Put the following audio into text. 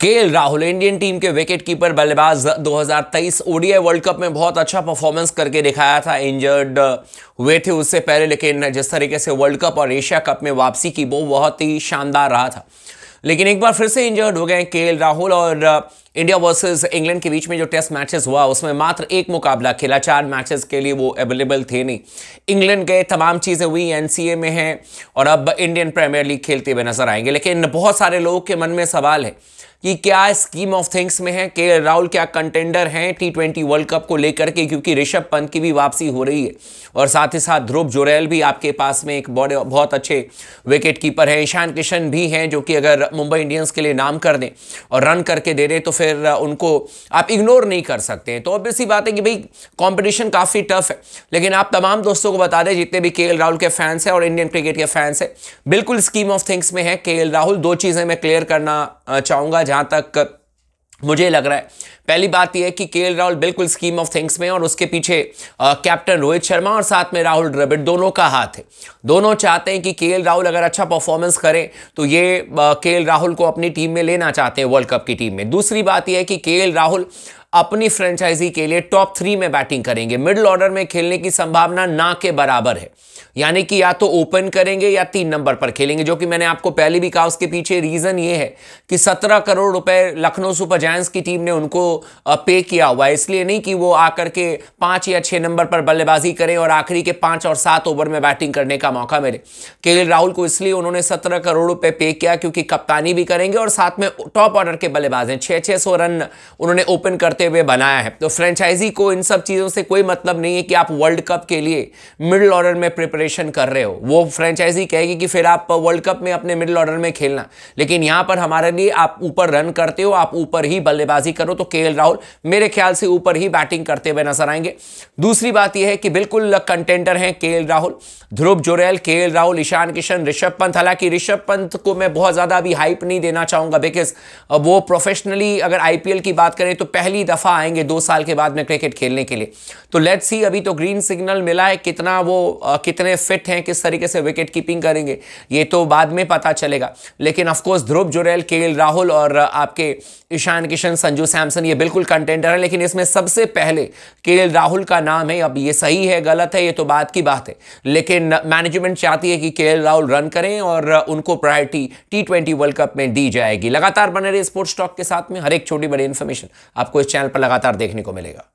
के Rahul Indian team के wicket keeper बल्लेबाज 2023 ओडीआई वर्ल्ड कप में बहुत अच्छा परफॉर्मेंस करके दिखाया था इंजर्ड हुए थे उससे पहले लेकिन जिस तरीके से वर्ल्ड कप और एशिया कप में वापसी की वो बहुत ही शानदार रहा था लेकिन एक बार फिर से इंजर्ड हो गए के राहुल और इंडिया वर्सेस इंग्लैंड के बीच में जो टेस्ट मैचेस हुआ उसमें मात्र एक मुकाबला खेला चार मैचेस के लिए वो अवेलेबल थे नहीं इंग्लैंड गए तमाम चीज़ें हुई एनसीए में हैं और अब इंडियन प्रीमियर लीग खेलते हुए नजर आएंगे लेकिन बहुत सारे लोगों के मन में सवाल है कि क्या स्कीम ऑफ थिंग्स में है के राहुल क्या कंटेंडर हैं टी ट्वेंटी वर्ल्ड कप को लेकर के क्योंकि ऋषभ पंत की भी वापसी हो रही है और साथ ही साथ ध्रुव जोरेल भी आपके पास में एक बड़े बहुत अच्छे विकेट कीपर हैं ईशान किशन भी हैं जो कि अगर मुंबई इंडियंस के लिए नाम कर दें और रन करके दे दें तो फिर उनको आप इग्नोर नहीं कर सकते हैं तो ऑब्वियस ही बात है कि भाई कॉम्पिटिशन काफ़ी टफ है लेकिन आप तमाम दोस्तों को बता दें जितने भी के राहुल के फैंस हैं और इंडियन क्रिकेट के फैंस हैं बिल्कुल स्कीम ऑफ थिंग्स में है के राहुल दो चीज़ें मैं क्लियर करना चाहूँगा जहाँ तक मुझे लग रहा है पहली बात यह है कि के राहुल बिल्कुल स्कीम ऑफ थिंग्स में और उसके पीछे कैप्टन रोहित शर्मा और साथ में राहुल द्रविड़ दोनों का हाथ है दोनों चाहते हैं कि के राहुल अगर अच्छा परफॉर्मेंस करें तो ये के राहुल को अपनी टीम में लेना चाहते हैं वर्ल्ड कप की टीम में दूसरी बात यह है कि के राहुल अपनी फ्रेंचाइजी के लिए टॉप थ्री में बैटिंग करेंगे मिडिल ऑर्डर में खेलने की संभावना ना के बराबर है यानी कि या तो ओपन करेंगे या तीन नंबर पर खेलेंगे जो कि मैंने आपको पहले भी कहा उसके पीछे रीजन ये है कि सत्रह करोड़ रुपए लखनऊ सुपर जायंट्स की टीम ने उनको पे किया हुआ है इसलिए नहीं कि वो आकर के पांच या छह नंबर पर बल्लेबाजी करें और आखिरी के पांच और सात ओवर में बैटिंग करने का मौका मिले के राहुल को इसलिए उन्होंने सत्रह करोड़ रुपए पे किया क्योंकि कप्तानी भी करेंगे और साथ में टॉप ऑर्डर के बल्लेबाज हैं छह छह सौ रन उन्होंने ओपन करते करते हुए बनाया है तो फ्रेंचाइजी को इन सब चीज़ों से कोई मतलब नहीं है कि आप वर्ल्ड कप के लिए मिडिल ऑर्डर में प्रिपरेशन कर रहे हो वो फ्रेंचाइजी कहेगी कि फिर आप वर्ल्ड कप में अपने मिडिल ऑर्डर में खेलना लेकिन यहाँ पर हमारे लिए आप ऊपर रन करते हो आप ऊपर ही बल्लेबाजी करो तो के राहुल मेरे ख्याल से ऊपर ही बैटिंग करते हुए नजर आएंगे दूसरी बात यह है कि बिल्कुल कंटेंडर हैं के राहुल ध्रुव जोरेल के राहुल ईशान किशन ऋषभ पंत हालांकि ऋषभ पंत को मैं बहुत ज़्यादा अभी हाइप नहीं देना चाहूँगा बिकॉज वो प्रोफेशनली अगर आईपीएल की बात करें तो पहली दफ़ा आएंगे दो साल के बाद में क्रिकेट खेलने के लिए तो लेट्स सी अभी तो ग्रीन सिग्नल मिला है कितना वो आ, कितने फिट हैं किस तरीके से विकेट कीपिंग करेंगे ये तो बाद में पता चलेगा लेकिन ऑफकोर्स ध्रुव जुरेल के राहुल और आपके ईशान किशन संजू सैमसन ये बिल्कुल कंटेंडर है लेकिन इसमें सबसे पहले के राहुल का नाम है अब ये सही है गलत है ये तो बात की बात है लेकिन मैनेजमेंट चाहती है कि के राहुल रन करें और उनको priority T twenty world cup में दी जाएगी लगातार बने रहे स्पोर्ट्स स्टॉक के साथ में हर एक छोटी बड़ी इंफॉर्मेशन आपको इस चैनल चैनल पर लगातार देखने को मिलेगा